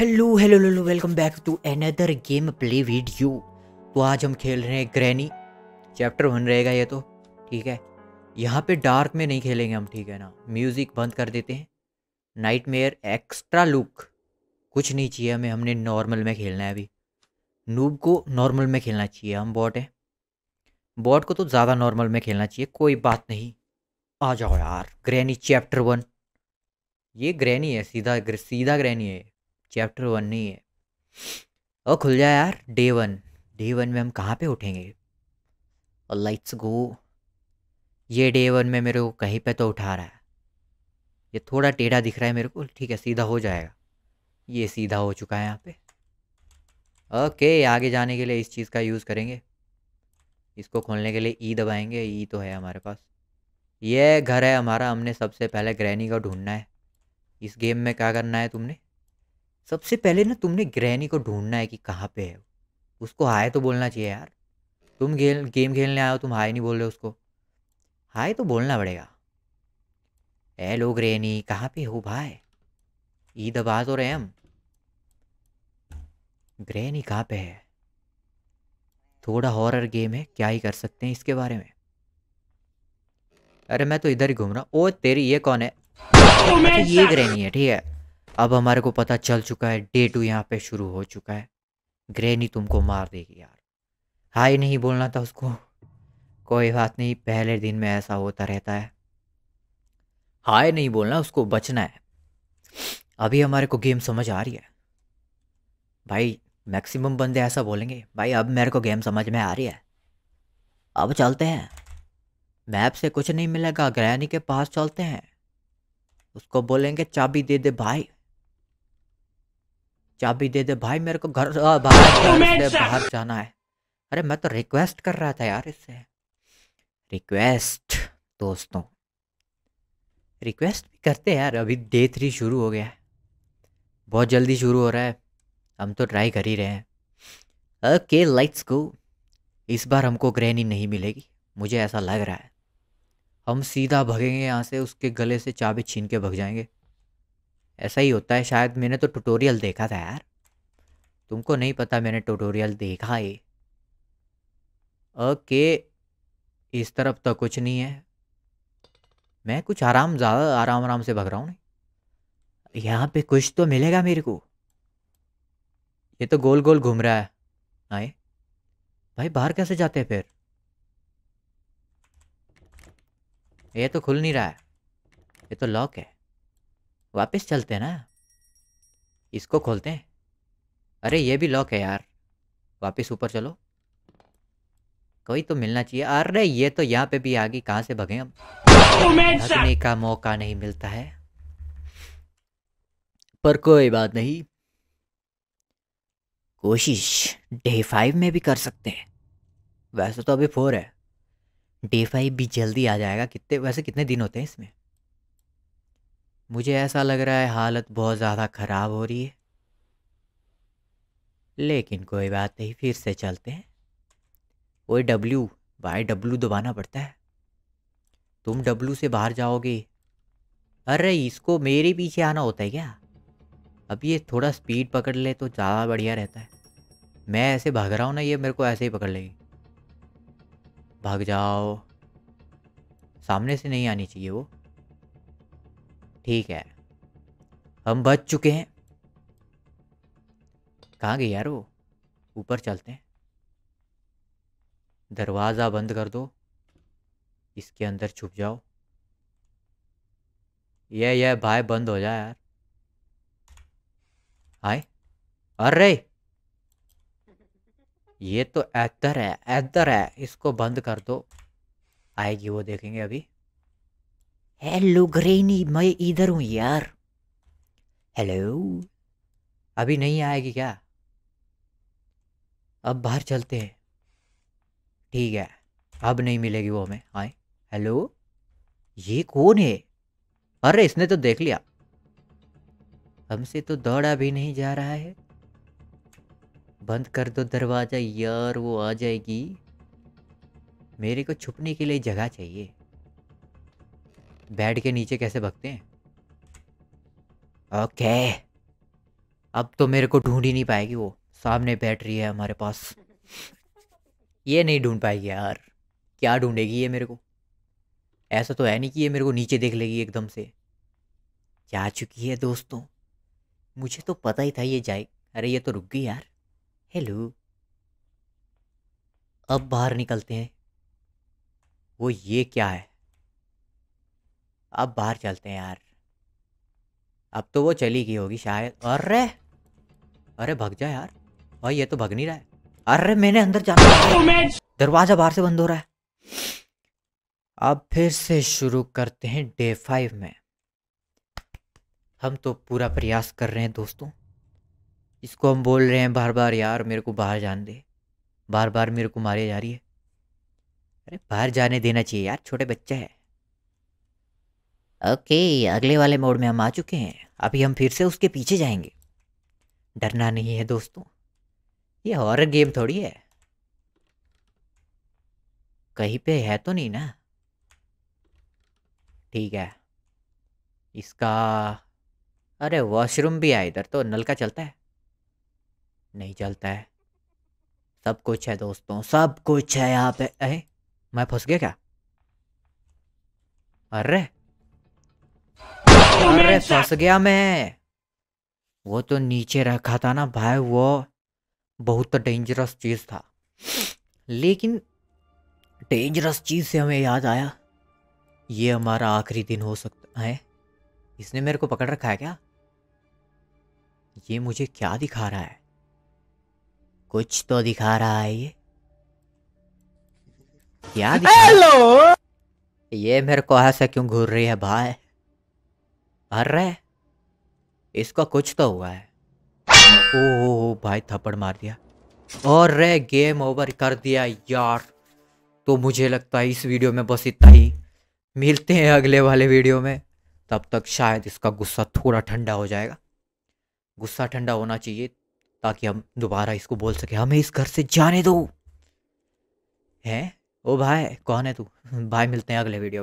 hello hello hello welcome back to another gameplay video तो आज हम खेल रहे हैं ग्रैनी चैप्टर वन रहेगा ये तो ठीक है यहाँ पे डार्क में नहीं खेलेंगे हम ठीक है ना म्यूज़िक बंद कर देते हैं नाइट मेयर एक्स्ट्रा लुक कुछ नहीं चाहिए हमें हमने नॉर्मल में खेलना है अभी नूब को नॉर्मल में खेलना चाहिए हम बॉट हैं बॉट को तो ज़्यादा नॉर्मल में खेलना चाहिए कोई बात नहीं आ जाओ यार ग्रैनी चैप्टर वन ये ग्रैनी है सीधा सीधा ग्रैनी है चैप्टर वन नहीं है और खुल जाए यार डे वन डे वन में हम कहाँ पे उठेंगे और लाइट्स गो ये डे वन में मेरे को कहीं पे तो उठा रहा है ये थोड़ा टेढ़ा दिख रहा है मेरे को ठीक है सीधा हो जाएगा ये सीधा हो चुका है यहाँ पे ओके आगे जाने के लिए इस चीज़ का यूज़ करेंगे इसको खोलने के लिए ई e दबाएंगे ई e तो है हमारे पास ये घर है हमारा हमने सबसे पहले ग्रैनी का ढूंढना है इस गेम में क्या करना है तुमने सबसे पहले ना तुमने ग्रहणी को ढूंढना है कि कहाँ पे है उसको हाय तो बोलना चाहिए यार तुम गेल गेम खेलने आए हो तुम हाय नहीं बोल रहे उसको हाय तो बोलना पड़ेगा ए लो रेनी कहाँ पे हो भाई ईद आबाज और एम ग्रहणी कहाँ पे है थोड़ा हॉरर गेम है क्या ही कर सकते हैं इसके बारे में अरे मैं तो इधर ही घूम रहा हूँ ओ तेरी ये कौन है अच्छा, ये ग्रहणी है ठीक है अब हमारे को पता चल चुका है डे टू यहाँ पे शुरू हो चुका है ग्रेनी तुमको मार देगी यार हाय नहीं बोलना था उसको कोई बात नहीं पहले दिन में ऐसा होता रहता है हाय नहीं बोलना उसको बचना है अभी हमारे को गेम समझ आ रही है भाई मैक्सिमम बंदे ऐसा बोलेंगे भाई अब मेरे को गेम समझ में आ रही है अब चलते हैं मैप से कुछ नहीं मिलेगा ग्रैनी के पास चलते हैं उसको बोलेंगे चाबी दे दे भाई चाबी दे दे भाई मेरे को घर बाहर बाहर जाना है अरे मैं तो रिक्वेस्ट कर रहा था यार इससे रिक्वेस्ट दोस्तों रिक्वेस्ट भी करते हैं यार अभी डे थ्री शुरू हो गया है बहुत जल्दी शुरू हो रहा है हम तो ट्राई कर ही रहे हैं ओके लाइट्स गो इस बार हमको ग्रहणी नहीं मिलेगी मुझे ऐसा लग रहा है हम सीधा भगेंगे यहाँ से उसके गले से चाबी छीन के भग जाएंगे ऐसा ही होता है शायद मैंने तो ट्यूटोरियल देखा था यार तुमको नहीं पता मैंने ट्यूटोरियल देखा है ओके इस तरफ तो कुछ नहीं है मैं कुछ आराम ज़्यादा आराम आराम से भग रहा हूँ यहाँ पे कुछ तो मिलेगा मेरे को ये तो गोल गोल घूम रहा है आए भाई बाहर कैसे जाते हैं फिर ये तो खुल नहीं रहा है ये तो लॉक है वापस चलते हैं ना इसको खोलते हैं अरे ये भी लॉक है यार वापस ऊपर चलो कोई तो मिलना चाहिए अरे ये तो यहाँ पे भी आ गई कहाँ से भगे हम भगने का मौका नहीं मिलता है पर कोई बात नहीं कोशिश डे फाइव में भी कर सकते हैं वैसे तो अभी फोर है डे फाइव भी जल्दी आ जाएगा कितने वैसे कितने दिन होते हैं इसमें मुझे ऐसा लग रहा है हालत बहुत ज़्यादा ख़राब हो रही है लेकिन कोई बात नहीं फिर से चलते हैं ओए डब्ल्यू भाई डब्ल्यू दबाना पड़ता है तुम डब्ल्यू से बाहर जाओगे अरे इसको मेरे पीछे आना होता है क्या अब ये थोड़ा स्पीड पकड़ ले तो ज़्यादा बढ़िया रहता है मैं ऐसे भाग रहा हूँ ना ये मेरे को ऐसे ही पकड़ लेगी भाग जाओ सामने से नहीं आनी चाहिए वो ठीक है हम बच चुके हैं कहाँ गए यार वो ऊपर चलते हैं दरवाज़ा बंद कर दो इसके अंदर छुप जाओ ये ये भाई बंद हो जाए यार हाय अरे ये तो एतर है एतर है इसको बंद कर दो आएगी वो देखेंगे अभी हेलो ग्रेनी मैं इधर हूँ यार हेलो अभी नहीं आएगी क्या अब बाहर चलते हैं ठीक है अब नहीं मिलेगी वो हमें आए हेलो ये कौन है अरे इसने तो देख लिया हमसे तो दौड़ा भी नहीं जा रहा है बंद कर दो दरवाज़ा यार वो आ जाएगी मेरे को छुपने के लिए जगह चाहिए बेड के नीचे कैसे भगते हैं ओके अब तो मेरे को ढूंढ ही नहीं पाएगी वो सामने बैठ रही है हमारे पास ये नहीं ढूंढ पाएगी यार क्या ढूंढेगी ये मेरे को ऐसा तो है नहीं कि ये मेरे को नीचे देख लेगी एकदम से जा चुकी है दोस्तों मुझे तो पता ही था ये जाए अरे ये तो रुक गई यार हेलो अब बाहर निकलते हैं वो ये क्या है अब बाहर चलते हैं यार अब तो वो चली गई होगी शायद अरे अरे भग जा यार भाई ये तो भग नहीं रहा है अरे मैंने अंदर जाना दरवाजा बाहर से बंद हो रहा है अब फिर से शुरू करते हैं डे फाइव में हम तो पूरा प्रयास कर रहे हैं दोस्तों इसको हम बोल रहे हैं बार बार यार मेरे को बाहर जान दे बार बार मेरे को मारे जा रही है अरे बाहर जाने देना चाहिए यार छोटे बच्चे हैं ओके अगले वाले मोड में हम आ चुके हैं अभी हम फिर से उसके पीछे जाएंगे डरना नहीं है दोस्तों ये हॉरर गेम थोड़ी है कहीं पे है तो नहीं ना ठीक है इसका अरे वॉशरूम भी है इधर तो नल का चलता है नहीं चलता है सब कुछ है दोस्तों सब कुछ है यहाँ पे अरे मैं फंस गया क्या अरे अरे फंस गया मैं वो तो नीचे रखा था ना भाई वो बहुत डेंजरस चीज़ था लेकिन डेंजरस चीज़ से हमें याद आया ये हमारा आखिरी दिन हो सकता है इसने मेरे को पकड़ रखा है क्या ये मुझे क्या दिखा रहा है कुछ तो दिखा रहा है ये क्या दिखा हेलो ये मेरे को ऐसा क्यों घूर रही है भाई अरे इसका कुछ तो हुआ है ओह भाई थप्पड़ मार दिया और रे गेम ओवर कर दिया यार तो मुझे लगता है इस वीडियो में बस इतना ही मिलते हैं अगले वाले वीडियो में तब तक शायद इसका गुस्सा थोड़ा ठंडा हो जाएगा गुस्सा ठंडा होना चाहिए ताकि हम दोबारा इसको बोल सके हमें इस घर से जाने दो हैं ओ भाई कौन है तू भाई मिलते हैं अगले वीडियो में